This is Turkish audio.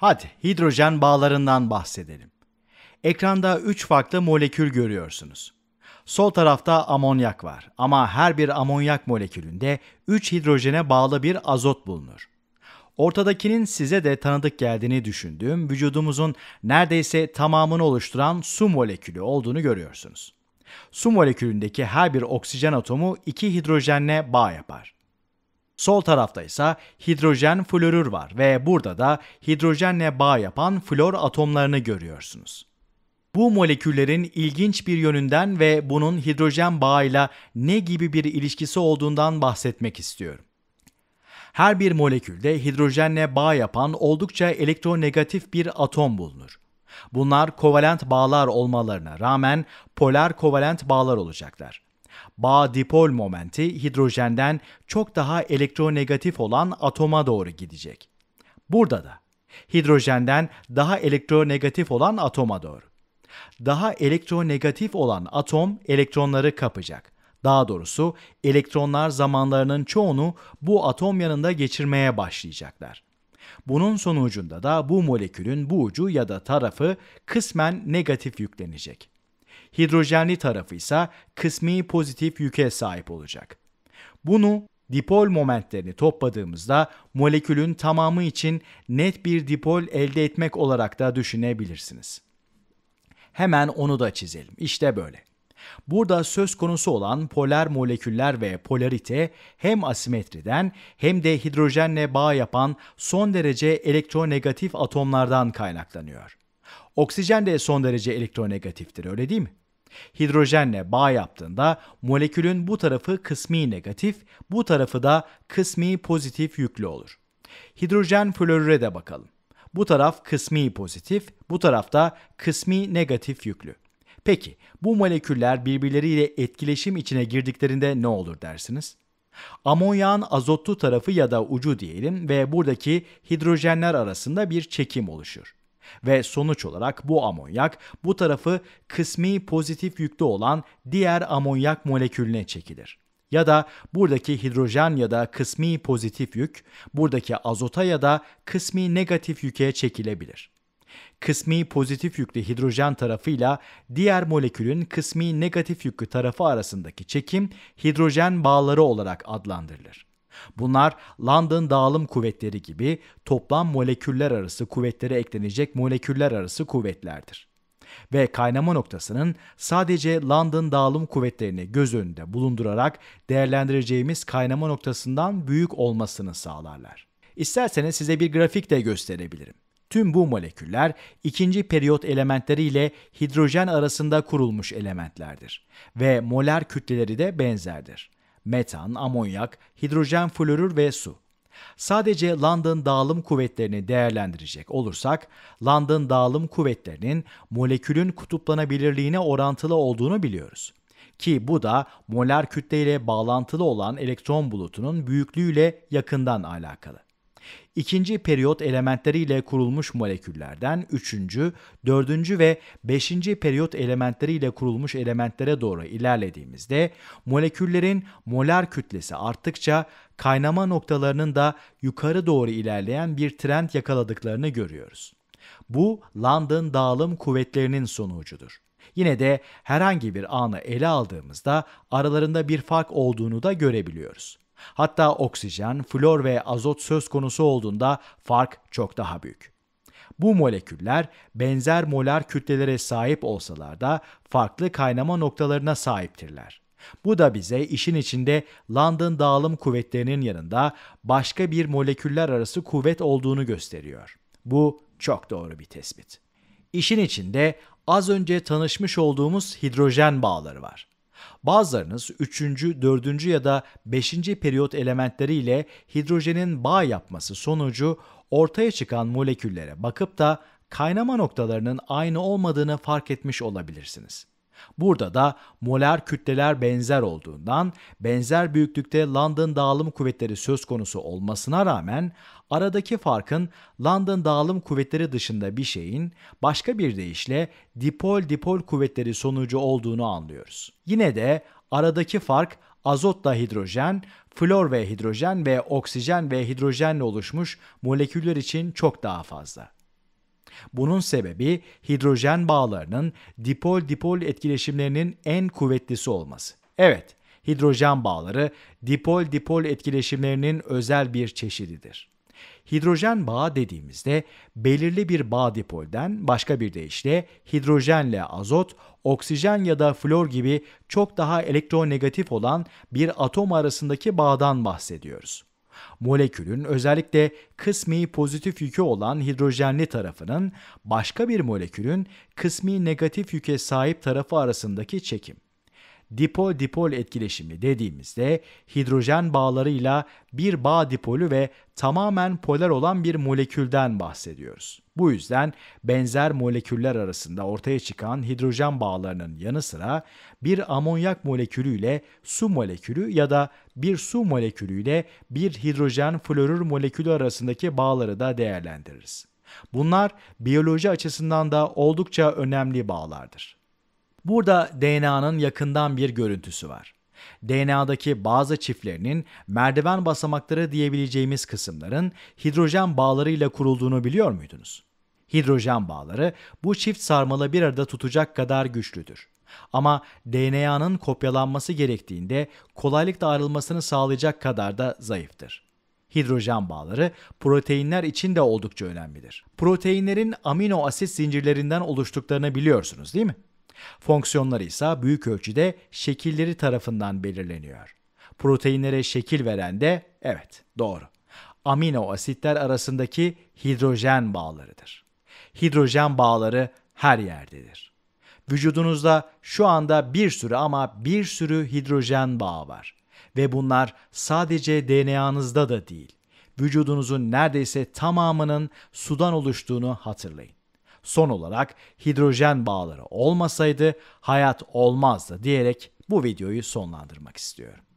Hadi hidrojen bağlarından bahsedelim. Ekranda 3 farklı molekül görüyorsunuz. Sol tarafta amonyak var ama her bir amonyak molekülünde 3 hidrojene bağlı bir azot bulunur. Ortadakinin size de tanıdık geldiğini düşündüğüm vücudumuzun neredeyse tamamını oluşturan su molekülü olduğunu görüyorsunuz. Su molekülündeki her bir oksijen atomu iki hidrojenle bağ yapar. Sol tarafta ise hidrojen florür var ve burada da hidrojenle bağ yapan flor atomlarını görüyorsunuz. Bu moleküllerin ilginç bir yönünden ve bunun hidrojen bağıyla ne gibi bir ilişkisi olduğundan bahsetmek istiyorum. Her bir molekülde hidrojenle bağ yapan oldukça elektronegatif bir atom bulunur. Bunlar kovalent bağlar olmalarına rağmen polar kovalent bağlar olacaklar. Bağ dipol momenti hidrojenden çok daha elektronegatif olan atoma doğru gidecek. Burada da hidrojenden daha elektronegatif olan atoma doğru. Daha elektronegatif olan atom elektronları kapacak. Daha doğrusu elektronlar zamanlarının çoğunu bu atom yanında geçirmeye başlayacaklar. Bunun sonucunda da bu molekülün bu ucu ya da tarafı kısmen negatif yüklenecek hidrojenli tarafı ise kısmi pozitif yüke sahip olacak. Bunu dipol momentlerini topladığımızda molekülün tamamı için net bir dipol elde etmek olarak da düşünebilirsiniz. Hemen onu da çizelim. İşte böyle. Burada söz konusu olan polar moleküller ve polarite hem asimetriden hem de hidrojenle bağ yapan son derece elektronegatif atomlardan kaynaklanıyor. Oksijen de son derece elektronegatiftir öyle değil mi? Hidrojenle bağ yaptığında molekülün bu tarafı kısmi negatif, bu tarafı da kısmi pozitif yüklü olur. Hidrojen florüre de bakalım. Bu taraf kısmi pozitif, bu tarafta kısmi negatif yüklü. Peki bu moleküller birbirleriyle etkileşim içine girdiklerinde ne olur dersiniz? Amonyağın azotlu tarafı ya da ucu diyelim ve buradaki hidrojenler arasında bir çekim oluşur. Ve sonuç olarak bu amonyak bu tarafı kısmi pozitif yüklü olan diğer amonyak molekülüne çekilir. Ya da buradaki hidrojen ya da kısmi pozitif yük buradaki azota ya da kısmi negatif yüke çekilebilir kısmi pozitif yüklü hidrojen tarafıyla diğer molekülün kısmi negatif yüklü tarafı arasındaki çekim hidrojen bağları olarak adlandırılır. Bunlar London dağılım kuvvetleri gibi toplam moleküller arası kuvvetlere eklenecek moleküller arası kuvvetlerdir. Ve kaynama noktasının sadece London dağılım kuvvetlerini göz önünde bulundurarak değerlendireceğimiz kaynama noktasından büyük olmasını sağlarlar. İsterseniz size bir grafik de gösterebilirim. Tüm bu moleküller ikinci periyot elementleri ile hidrojen arasında kurulmuş elementlerdir ve molar kütleleri de benzerdir metan, amonyak, hidrojen florür ve su. Sadece London dağılım kuvvetlerini değerlendirecek olursak, London dağılım kuvvetlerinin molekülün kutuplanabilirliğine orantılı olduğunu biliyoruz. Ki bu da molar kütleyle bağlantılı olan elektron bulutunun büyüklüğüyle yakından alakalı ikinci periyot elementleriyle kurulmuş moleküllerden üçüncü, dördüncü ve beşinci periyot elementleriyle kurulmuş elementlere doğru ilerlediğimizde moleküllerin molar kütlesi arttıkça kaynama noktalarının da yukarı doğru ilerleyen bir trend yakaladıklarını görüyoruz. Bu London dağılım kuvvetlerinin sonucudur. Yine de herhangi bir anı ele aldığımızda aralarında bir fark olduğunu da görebiliyoruz. Hatta oksijen, flor ve azot söz konusu olduğunda fark çok daha büyük. Bu moleküller benzer molar kütlelere sahip olsalar da farklı kaynama noktalarına sahiptirler. Bu da bize işin içinde London dağılım kuvvetlerinin yanında başka bir moleküller arası kuvvet olduğunu gösteriyor. Bu çok doğru bir tespit. İşin içinde az önce tanışmış olduğumuz hidrojen bağları var. Bazılarınız 3. 4. ya da 5. periyot elementleriyle hidrojenin bağ yapması sonucu ortaya çıkan moleküllere bakıp da kaynama noktalarının aynı olmadığını fark etmiş olabilirsiniz. Burada da molar kütleler benzer olduğundan benzer büyüklükte London dağılım kuvvetleri söz konusu olmasına rağmen Aradaki farkın London dağılım kuvvetleri dışında bir şeyin başka bir deyişle dipol-dipol kuvvetleri sonucu olduğunu anlıyoruz. Yine de aradaki fark azotla hidrojen, flor ve hidrojen ve oksijen ve hidrojenle oluşmuş moleküller için çok daha fazla. Bunun sebebi hidrojen bağlarının dipol-dipol etkileşimlerinin en kuvvetlisi olması. Evet, hidrojen bağları dipol-dipol etkileşimlerinin özel bir çeşididir. Hidrojen bağı dediğimizde belirli bir bağ dipolden başka bir deyişle hidrojenle azot, oksijen ya da flor gibi çok daha elektronegatif olan bir atom arasındaki bağdan bahsediyoruz. Molekülün özellikle kısmi pozitif yükü olan hidrojenli tarafının başka bir molekülün kısmi negatif yüke sahip tarafı arasındaki çekim dipol-dipol etkileşimi dediğimizde hidrojen bağlarıyla bir bağ dipolü ve tamamen polar olan bir molekülden bahsediyoruz. Bu yüzden benzer moleküller arasında ortaya çıkan hidrojen bağlarının yanı sıra bir amonyak molekülüyle su molekülü ya da bir su molekülüyle bir hidrojen florür molekülü arasındaki bağları da değerlendiririz. Bunlar biyoloji açısından da oldukça önemli bağlardır. Burada DNA'nın yakından bir görüntüsü var. DNA'daki bazı çiftlerinin merdiven basamakları diyebileceğimiz kısımların hidrojen bağlarıyla kurulduğunu biliyor muydunuz? Hidrojen bağları bu çift sarmalı bir arada tutacak kadar güçlüdür. Ama DNA'nın kopyalanması gerektiğinde kolaylıkla ayrılmasını sağlayacak kadar da zayıftır hidrojen bağları proteinler için de oldukça önemlidir. Proteinlerin amino asit zincirlerinden oluştuklarını biliyorsunuz değil mi? Fonksiyonları ise büyük ölçüde şekilleri tarafından belirleniyor. Proteinlere şekil veren de evet doğru. Amino asitler arasındaki hidrojen bağlarıdır. Hidrojen bağları her yerdedir. Vücudunuzda şu anda bir sürü ama bir sürü hidrojen bağı var ve bunlar sadece DNA'nızda da değil. Vücudunuzun neredeyse tamamının sudan oluştuğunu hatırlayın. Son olarak hidrojen bağları olmasaydı hayat olmazdı diyerek bu videoyu sonlandırmak istiyorum.